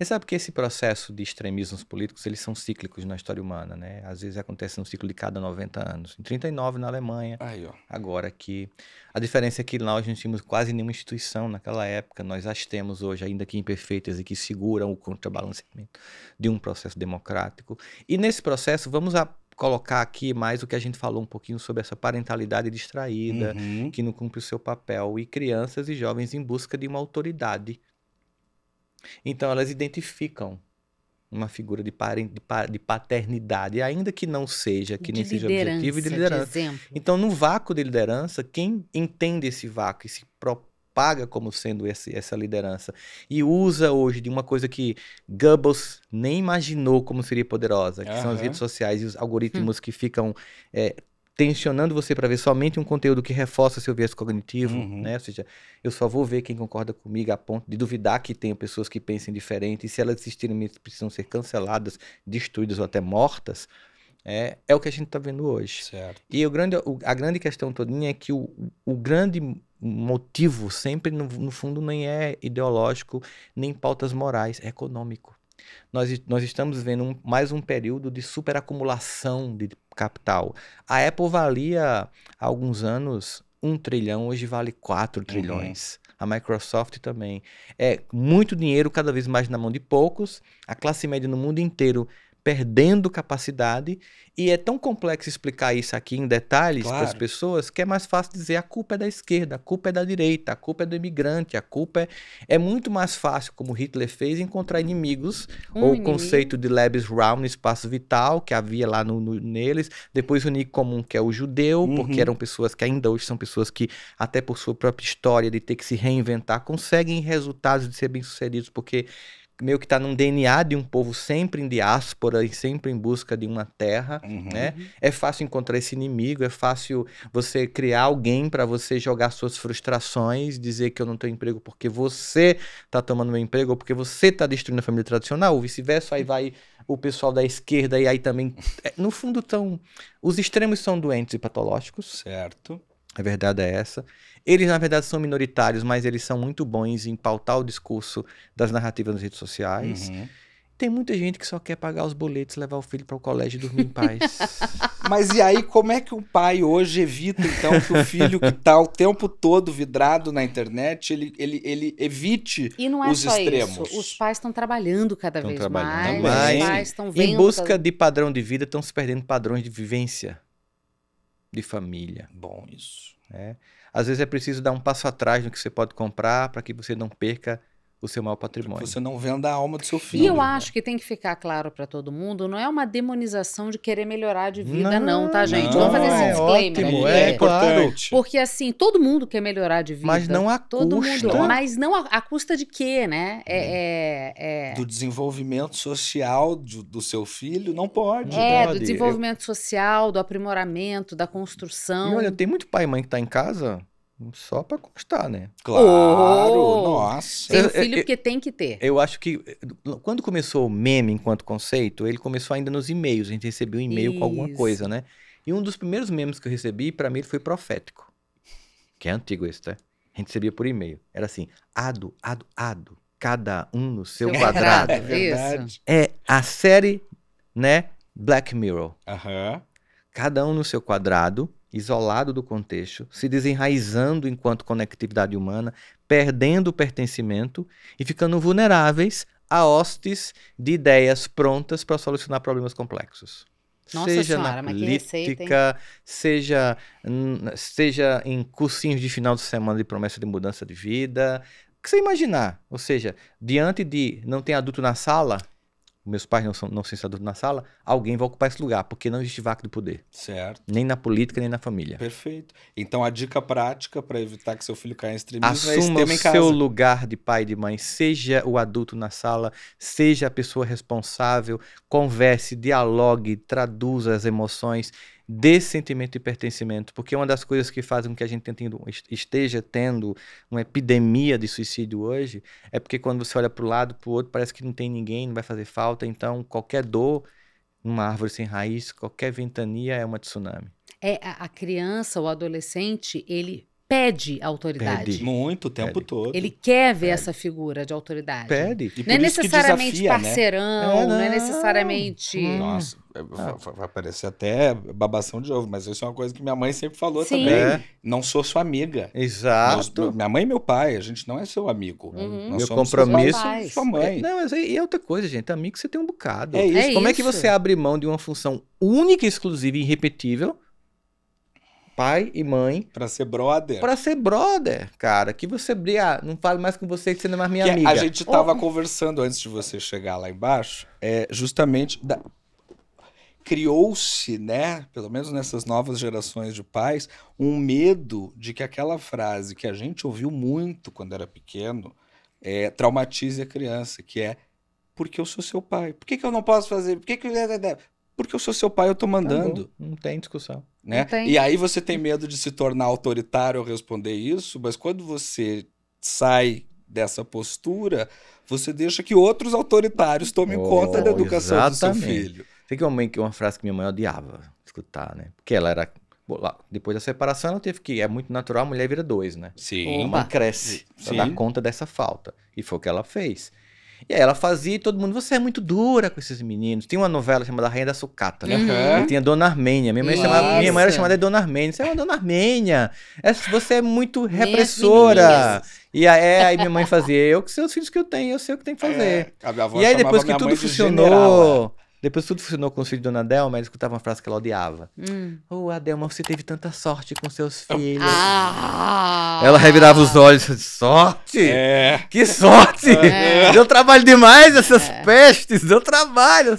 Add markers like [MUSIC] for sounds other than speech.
Você sabe que esse processo de extremismos políticos, eles são cíclicos na história humana, né? Às vezes acontece num ciclo de cada 90 anos. Em 39 na Alemanha, Aí, agora aqui. A diferença é que lá nós não tínhamos quase nenhuma instituição naquela época, nós as temos hoje, ainda que imperfeitas e que seguram o contrabalanceamento de um processo democrático. E nesse processo, vamos a colocar aqui mais o que a gente falou um pouquinho sobre essa parentalidade distraída, uhum. que não cumpre o seu papel, e crianças e jovens em busca de uma autoridade então elas identificam uma figura de, de, paternidade, ainda que não seja, que nem seja objetivo, de liderança. De então, no vácuo de liderança, quem entende esse vácuo e se propaga como sendo esse, essa liderança e usa hoje de uma coisa que Goebbels nem imaginou como seria poderosa, que uhum. são as redes sociais e os algoritmos hum. que ficam é, tensionando você para ver somente um conteúdo que reforça seu viés cognitivo, uhum. né? Ou seja, eu só vou ver quem concorda comigo a ponto de duvidar que tenha pessoas que pensem diferente e se elas existirem precisam ser canceladas, destruídas ou até mortas. É, é o que a gente está vendo hoje. Certo. E o grande, o, a grande questão todinha é que o, o grande motivo sempre, no, no fundo, nem é ideológico, nem pautas morais, é econômico. Nós, nós estamos vendo um, mais um período de superacumulação de capital. A Apple valia há alguns anos um trilhão, hoje vale 4 uhum. trilhões. Uhum. A Microsoft também. É muito dinheiro cada vez mais na mão de poucos. A classe média no mundo inteiro perdendo capacidade. E é tão complexo explicar isso aqui em detalhes claro. para as pessoas que é mais fácil dizer a culpa é da esquerda, a culpa é da direita, a culpa é do imigrante, a culpa é. É muito mais fácil, como Hitler fez, encontrar inimigos um ou o conceito de Lebensraum Round, espaço vital, que havia lá no, no, neles. Depois o Nick Comum, que é o judeu, uhum. porque eram pessoas que ainda hoje são pessoas que, até por sua própria história de ter que se reinventar, conseguem resultados de ser bem-sucedidos, porque meio que está num DNA de um povo sempre em diáspora e sempre em busca de uma terra, uhum. né? É fácil encontrar esse inimigo, é fácil você criar alguém para você jogar suas frustrações, dizer que eu não tenho emprego porque você está tomando meu emprego ou porque você está destruindo a família tradicional, ou vice-versa, aí vai o pessoal da esquerda e aí também, é, no fundo, tão os extremos são doentes e patológicos. Certo. A verdade é essa. Eles, na verdade, são minoritários, mas eles são muito bons em pautar o discurso das narrativas nas redes sociais. Uhum. Tem muita gente que só quer pagar os boletos, levar o filho para o colégio e dormir em paz. [LAUGHS] Mas e aí, como é que um pai hoje evita, então, que o filho que está o tempo todo vidrado na internet, ele, ele, ele evite e não é os só extremos? Isso. Os pais estão trabalhando cada tão vez trabalhando. mais. Também. Os pais estão Em busca de padrão de vida, estão se perdendo padrões de vivência de família. Bom isso. Né? Às vezes é preciso dar um passo atrás no que você pode comprar para que você não perca o seu maior patrimônio. Você não venda a alma do seu filho. E eu acho que tem que ficar claro para todo mundo, não é uma demonização de querer melhorar de vida, não, não tá, gente? Não, Vamos fazer esse é. disclaimer. É, ótimo, é, é importante. Porque assim, todo mundo quer melhorar de vida. Mas não a todo custa. Mundo, mas não a, a, custa de quê, né? É, uhum. é, é, Do desenvolvimento social do, do, seu filho, não pode. É, pode. do desenvolvimento eu... social, do aprimoramento, da construção. E olha, tem muito pai e mãe que tá em casa só para constar, né? Claro, oh! nossa. Tem filho porque tem que ter. Eu acho que quando começou o meme enquanto conceito, ele começou ainda nos e-mails. A gente recebeu um e-mail Isso. com alguma coisa, né? E um dos primeiros memes que eu recebi, para mim, ele foi profético. Que é antigo esse, tá? A gente recebia por e-mail. Era assim: ado, ado, ado. Cada um no seu, quadrado. É verdade. É a série, né? Black Mirror. Aham. Cada um no seu quadrado isolado do contexto, se desenraizando enquanto conectividade humana, perdendo o pertencimento e ficando vulneráveis a hostes de ideias prontas para solucionar problemas complexos. Nossa seja senhora, na é política, seja, seja em cursinhos de final de semana de promessa de mudança de vida, o que você imaginar. Ou seja, diante de não ter adulto na sala, meus pais não são, não são sentados na sala, alguém vai ocupar esse lugar, porque não existe vácuo de poder. Certo. Nem na política, nem na família. Perfeito. Então a dica prática para evitar que seu filho caia em extremismo é Assuma é o em casa. seu lugar de pai e de mãe, seja o adulto na sala, seja a pessoa responsável, converse, dialogue, traduza as emoções dê sentimento de pertencimento, porque uma das coisas que faz com que a gente esteja tendo uma epidemia de suicídio hoje é porque quando você olha para o lado, para o outro, parece que não tem ninguém, não vai fazer falta, então qualquer dor numa árvore sem raiz, qualquer ventania é uma tsunami. É a, a criança, o adolescente, ele pede autoridade. Pede. Muito, o tempo pede. todo. Ele quer ver pede. essa figura de autoridade. Pede. E não é necessariamente desafia, né? parceirão, né? é, não. É não. é necessariamente. Nossa. Ah. Vai parecer até babação de ovo, mas isso é uma coisa que minha mãe sempre falou Sim. também. É. Não sou sua amiga. Exato. minha mãe e meu pai, a gente não é seu amigo. Uhum. Meu compromisso é sua mãe. É, não, mas e é outra coisa, gente. Amigo, você tem um bocado. É isso. É Como isso. é que você abre mão de uma função única, exclusiva e irrepetível? pai e mãe. Pra ser brother. Pra ser brother, cara. Que você ah, não falo mais com você que você não é mais minha que amiga. A gente tava oh. conversando antes de você chegar lá embaixo, é justamente da, criou-se, né, pelo menos nessas novas gerações de pais, um medo de que aquela frase que a gente ouviu muito quando era pequeno é, traumatize a criança, que é porque eu sou seu pai. Por que, que eu não posso fazer? Por que, que Porque eu sou seu pai, eu tô tá mandando. Tá não tem discussão. Né? Tem. E aí você tem medo de se tornar autoritário ao responder isso, mas quando você sai dessa postura, você deixa que outros autoritários tomem oh, conta da educação exatamente. do seu filho. Sei que uma, mãe, uma frase que minha mãe odiava escutar, né? Porque ela era. Depois da separação, ela teve que. É muito natural, a mulher vira dois, né? Sim. Uma cresce, Sim. dá conta dessa falta. E foi o que ela fez. E aí ela fazia e todo mundo, você é muito dura com esses meninos. Tem uma novela chamada Rainha da Sucata, né? Uhum. E tinha Dona Armênia. Minha mãe, chamava, minha mãe era chamada de Dona Armênia. Você é uma Dona Armênia. É, você é muito repressora. E aí, é, aí minha mãe fazia, eu que sei os filhos que eu tenho, eu sei o que tem que é, fazer. É, e aí depois que tudo funcionou, né? Depois tudo funcionou com os filhos de Dona Delma, ela escutava uma frase que ela odiava. Hum. Oh, Adelma, você teve tanta sorte com seus ah. filhos. Ah. Ela revirava os olhos e disse, sorte? É. Que sorte! É. Deu trabalho demais essas é. pestes, deu trabalho.